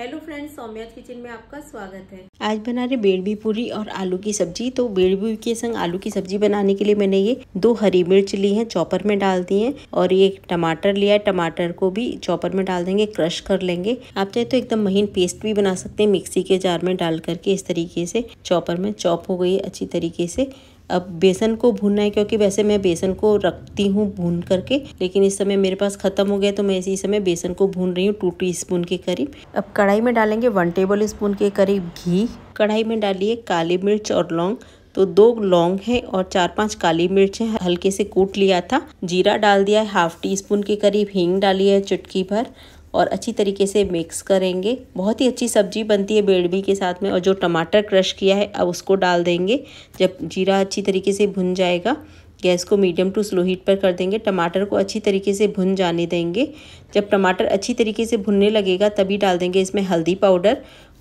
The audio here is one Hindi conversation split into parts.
हेलो फ्रेंड्स सौम्या किचन में आपका स्वागत है आज बना रहे बेड़बी पूरी और आलू की सब्जी तो बेड़बी के संग आलू की सब्जी बनाने के लिए मैंने ये दो हरी मिर्च ली है चॉपर में डाल दी है और ये टमाटर लिया है टमाटर को भी चॉपर में डाल देंगे क्रश कर लेंगे आप चाहे तो एकदम महीन पेस्ट भी बना सकते हैं मिक्सी के जार में डाल करके इस तरीके से चॉपर में चॉप हो गई अच्छी तरीके से अब बेसन को भूनना है क्योंकि वैसे मैं बेसन को रखती हूँ भून करके लेकिन इस समय मेरे पास ख़त्म हो गया तो मैं इसी समय बेसन को भून रही हूँ टू टी स्पून के करीब अब कढ़ाई में डालेंगे वन टेबल स्पून के करीब घी कढ़ाई में डालिए काली मिर्च और लौंग तो दो लौंग है और चार पांच काली मिर्च है हल्के से कूट लिया था जीरा डाल दिया है हाफ टी स्पून के करीब हींग डाली है चुटकी भर और अच्छी तरीके से मिक्स करेंगे बहुत ही अच्छी सब्जी बनती है बेड़बी के साथ में और जो टमाटर क्रश किया है अब उसको डाल देंगे जब जीरा अच्छी तरीके से भुन जाएगा गैस को मीडियम टू स्लो हीट पर कर देंगे टमाटर को अच्छी तरीके से भुन जाने देंगे जब टमाटर अच्छी तरीके से भुनने लगेगा तभी डाल देंगे इसमें हल्दी पाउडर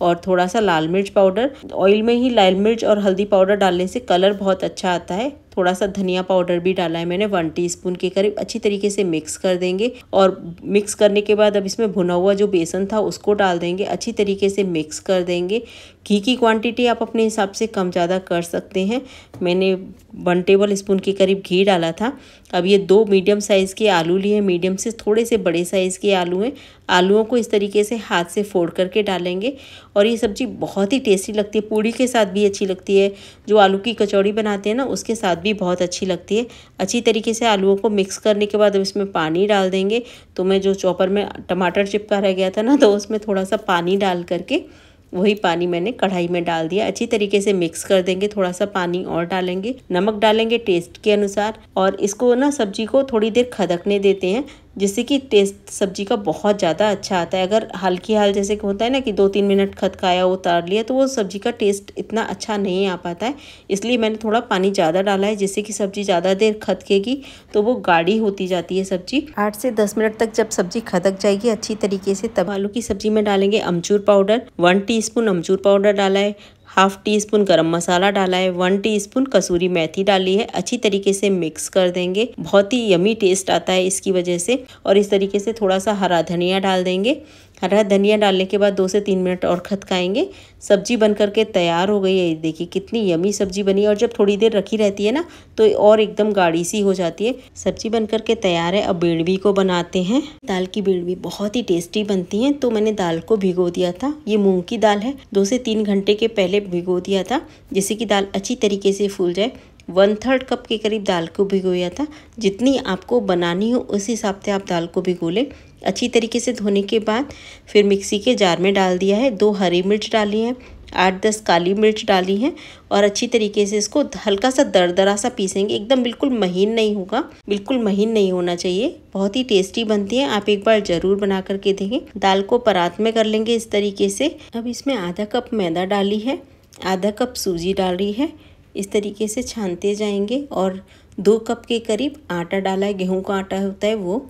और थोड़ा सा लाल मिर्च पाउडर ऑयल में ही लाल मिर्च और हल्दी पाउडर डालने से कलर बहुत अच्छा आता है थोड़ा सा धनिया पाउडर भी डाला है मैंने वन टीस्पून के करीब अच्छी तरीके से मिक्स कर देंगे और मिक्स करने के बाद अब इसमें भुना हुआ जो बेसन था उसको डाल देंगे अच्छी तरीके से मिक्स कर देंगे घी की क्वांटिटी आप अपने हिसाब से कम ज़्यादा कर सकते हैं मैंने वन टेबल स्पून के करीब घी डाला था अब ये दो मीडियम साइज़ के आलू लिए मीडियम से थोड़े से बड़े साइज़ के आलू हैं आलूओं को इस तरीके से हाथ से फोड़ करके डालेंगे और ये सब्ज़ी बहुत ही टेस्टी लगती है पूड़ी के साथ भी अच्छी लगती है जो आलू की कचौड़ी बनाते हैं ना उसके साथ भी भी बहुत अच्छी लगती है अच्छी तरीके से आलूओं को मिक्स करने के बाद अब इसमें पानी डाल देंगे तो मैं जो चॉपर में टमाटर चिपका रह गया था ना तो उसमें थोड़ा सा पानी डाल करके वही पानी मैंने कढ़ाई में डाल दिया अच्छी तरीके से मिक्स कर देंगे थोड़ा सा पानी और डालेंगे नमक डालेंगे टेस्ट के अनुसार और इसको ना सब्जी को थोड़ी देर खदकने देते हैं जिससे कि टेस्ट सब्जी का बहुत ज़्यादा अच्छा आता है अगर हल्की हाल जैसे कि होता है ना कि दो तीन मिनट वो उतार लिया तो वो सब्ज़ी का टेस्ट इतना अच्छा नहीं आ पाता है इसलिए मैंने थोड़ा पानी ज़्यादा डाला है जिससे कि सब्ज़ी ज़्यादा देर खतकेगी तो वो गाढ़ी होती जाती है सब्ज़ी आठ से दस मिनट तक जब सब्ज़ी खतक जाएगी अच्छी तरीके से तब आलू की सब्ज़ी में डालेंगे अमचूर पाउडर वन टी स्पून अमचूर पाउडर डाला है हाफ़ टी स्पून गर्म मसाला डाला है वन टी स्पून कसूरी मेथी डाली है अच्छी तरीके से मिक्स कर देंगे बहुत ही यमी टेस्ट आता है इसकी वजह से और इस तरीके से थोड़ा सा हरा धनिया डाल देंगे हरा धनिया डालने के बाद दो से तीन मिनट और खतकाएंगे सब्जी बन करके तैयार हो गई है देखिए कितनी यमी सब्जी बनी है और जब थोड़ी देर रखी रहती है ना तो और एकदम गाढ़ी सी हो जाती है सब्जी बन करके तैयार है अब बेड़वी को बनाते हैं दाल की बेड़वी बहुत ही टेस्टी बनती है तो मैंने दाल को भिगो दिया था ये मूँग की दाल है दो से तीन घंटे के पहले भिगो दिया था जिससे कि दाल अच्छी तरीके से फूल जाए वन थर्ड कप के करीब दाल को भिगोया था जितनी आपको बनानी हो उस हिसाब से आप दाल को भिगो लें अच्छी तरीके से धोने के बाद फिर मिक्सी के जार में डाल दिया है दो हरी मिर्च डाली है आठ दस काली मिर्च डाली हैं और अच्छी तरीके से इसको हल्का सा दरदरा सा पीसेंगे एकदम बिल्कुल महीन नहीं होगा बिल्कुल महीन नहीं होना चाहिए बहुत ही टेस्टी बनती है आप एक बार ज़रूर बना करके देखें दाल को परात में कर लेंगे इस तरीके से अब इसमें आधा कप मैदा डाली है आधा कप सूजी डाल रही है इस तरीके से छानते जाएंगे और दो कप के करीब आटा डाला है गेहूं का आटा होता है वो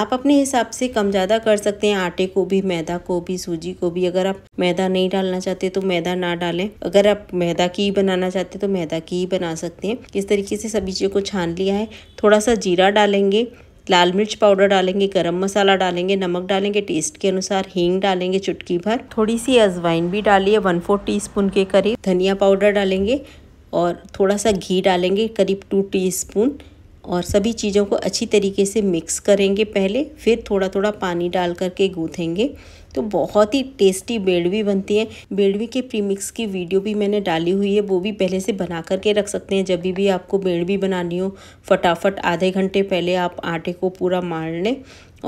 आप अपने हिसाब से कम ज़्यादा कर सकते हैं आटे को भी मैदा को भी सूजी को भी अगर आप मैदा नहीं डालना चाहते तो मैदा ना डालें अगर आप मैदा की ही बनाना चाहते तो मैदा की ही बना सकते हैं इस तरीके से सभी चीज़ों को छान लिया है थोड़ा सा जीरा डालेंगे लाल मिर्च पाउडर डालेंगे गरम मसाला डालेंगे नमक डालेंगे टेस्ट के अनुसार हींग डालेंगे चुटकी भर थोड़ी सी अजवाइन भी डालिए वन फोर टी के करीब धनिया पाउडर डालेंगे और थोड़ा सा घी डालेंगे करीब टू टीस्पून और सभी चीज़ों को अच्छी तरीके से मिक्स करेंगे पहले फिर थोड़ा थोड़ा पानी डाल करके गूँथेंगे तो बहुत ही टेस्टी बेड़वी बनती है बेड़वी के प्रीमिक्स की वीडियो भी मैंने डाली हुई है वो भी पहले से बना करके रख सकते हैं जब भी आपको बेड़वी बनानी हो फटाफट आधे घंटे पहले आप आटे को पूरा मार लें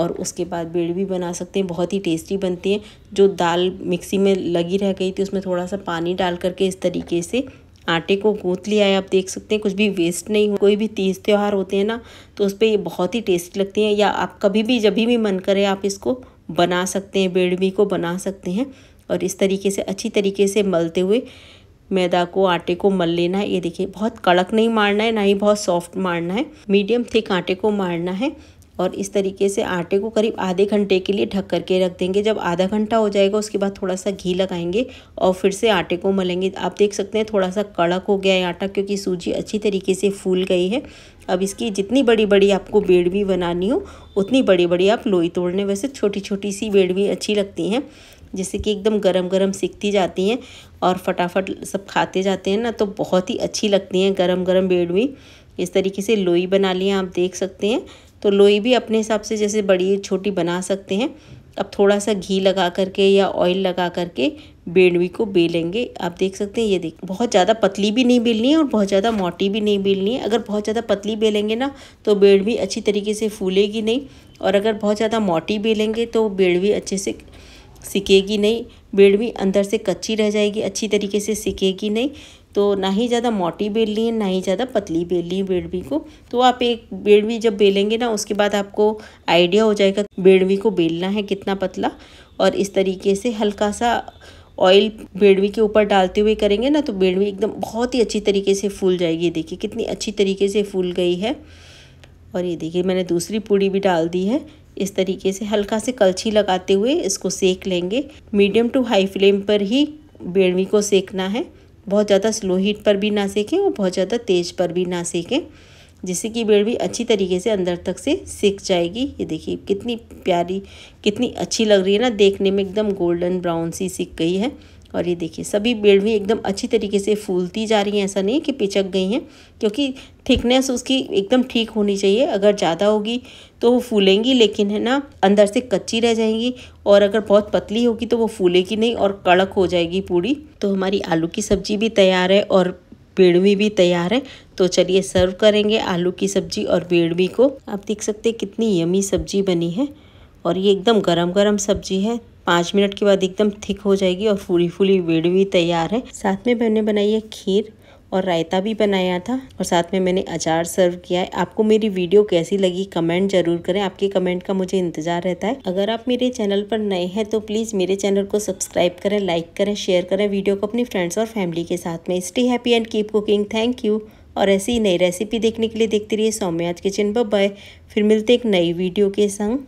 और उसके बाद बेड़वी बना सकते हैं बहुत ही टेस्टी बनती है जो दाल मिक्सी में लगी रह गई थी उसमें थोड़ा सा पानी डाल करके इस तरीके से आटे को गूँथ लिया है आप देख सकते हैं कुछ भी वेस्ट नहीं हो कोई भी तीज त्यौहार होते हैं ना तो उस पर ये बहुत ही टेस्टी लगती हैं या आप कभी भी जब भी मन करे आप इसको बना सकते हैं बेड़वी को बना सकते हैं और इस तरीके से अच्छी तरीके से मलते हुए मैदा को आटे को मल लेना है ये देखिए बहुत कड़क नहीं मारना है ना ही बहुत सॉफ्ट मारना है मीडियम थिक आटे को मारना है और इस तरीके से आटे को करीब आधे घंटे के लिए ढक करके रख देंगे जब आधा घंटा हो जाएगा उसके बाद थोड़ा सा घी लगाएंगे और फिर से आटे को मलेंगे आप देख सकते हैं थोड़ा सा कड़क हो गया है आटा क्योंकि सूजी अच्छी तरीके से फूल गई है अब इसकी जितनी बड़ी बड़ी आपको बेड़वी बनानी हो उतनी बड़ी बड़ी आप लोई तोड़ने वैसे छोटी छोटी सी बेड़वी अच्छी लगती हैं जैसे कि एकदम गरम गरम सिकती जाती हैं और फटाफट सब खाते जाते हैं ना तो बहुत ही अच्छी लगती हैं गरम गरम बेड़वी इस तरीके से लोई बना लिया आप देख सकते हैं तो लोई भी अपने हिसाब से जैसे बड़ी छोटी बना सकते हैं अब थोड़ा सा घी लगा करके या ऑयल लगा करके बेड़वी को बेलेंगे आप देख सकते हैं ये देख बहुत ज़्यादा पतली भी नहीं बेलनी है और बहुत ज़्यादा मोटी भी नहीं बेलनी है अगर बहुत ज़्यादा पतली बेलेंगे ना तो बेड़वी अच्छी तरीके से फूलेगी नहीं और अगर बहुत ज़्यादा मोटी बेलेंगे तो बेड़वी अच्छे से सिकेगी नहीं बेड़वी अंदर से कच्ची रह जाएगी अच्छी तरीके से सिकेगी नहीं तो ना ही ज़्यादा मोटी बेलनी है ना ही ज़्यादा पतली बेलनी है बेड़वी को तो आप एक बेड़वी जब बेलेंगे ना उसके बाद आपको आइडिया हो जाएगा बेड़वी को बेलना है कितना पतला और इस तरीके से हल्का सा ऑयल बेड़वी के ऊपर डालते हुए करेंगे ना तो बेड़वी एकदम बहुत ही अच्छी तरीके से फूल जाएगी देखिए कितनी अच्छी तरीके से फूल गई है और ये देखिए मैंने दूसरी पूड़ी भी डाल दी है इस तरीके से हल्का से कलछी लगाते हुए इसको सेक लेंगे मीडियम टू हाई फ्लेम पर ही बेड़वी को सेकना है बहुत ज़्यादा स्लो हीट पर भी ना सेकें और बहुत ज़्यादा तेज़ पर भी ना सेकें जिससे कि बेड़ भी अच्छी तरीके से अंदर तक से सीख जाएगी ये देखिए कितनी प्यारी कितनी अच्छी लग रही है ना देखने में एकदम गोल्डन ब्राउन सी सीख गई है और ये देखिए सभी बेल भी एकदम अच्छी तरीके से फूलती जा रही हैं ऐसा नहीं कि पिचक गई हैं क्योंकि थिकनेस उसकी एकदम ठीक होनी चाहिए अगर ज़्यादा होगी तो वो फूलेंगी लेकिन है ना अंदर से कच्ची रह जाएंगी और अगर बहुत पतली होगी तो वो फूलेगी नहीं और कड़क हो जाएगी पूरी तो हमारी आलू की सब्जी भी तैयार है और बेड़वी भी तैयार है तो चलिए सर्व करेंगे आलू की सब्जी और बेड़वी को आप देख सकते हैं कितनी यमी सब्जी बनी है और ये एकदम गरम गरम सब्जी है पाँच मिनट के बाद एकदम थिक हो जाएगी और फूली फूली वेड़ भी तैयार है साथ में मैंने बनाई है खीर और रायता भी बनाया था और साथ में मैंने अचार सर्व किया है आपको मेरी वीडियो कैसी लगी कमेंट जरूर करें आपके कमेंट का मुझे इंतजार रहता है अगर आप मेरे चैनल पर नए हैं तो प्लीज़ मेरे चैनल को सब्सक्राइब करें लाइक करें शेयर करें वीडियो को अपनी फ्रेंड्स और फैमिली के साथ में stay happy and keep cooking thank you और ऐसी नई रेसिपी देखने के लिए देखते रहिए सौम्याज किचन बाय फिर मिलते एक नई वीडियो के संग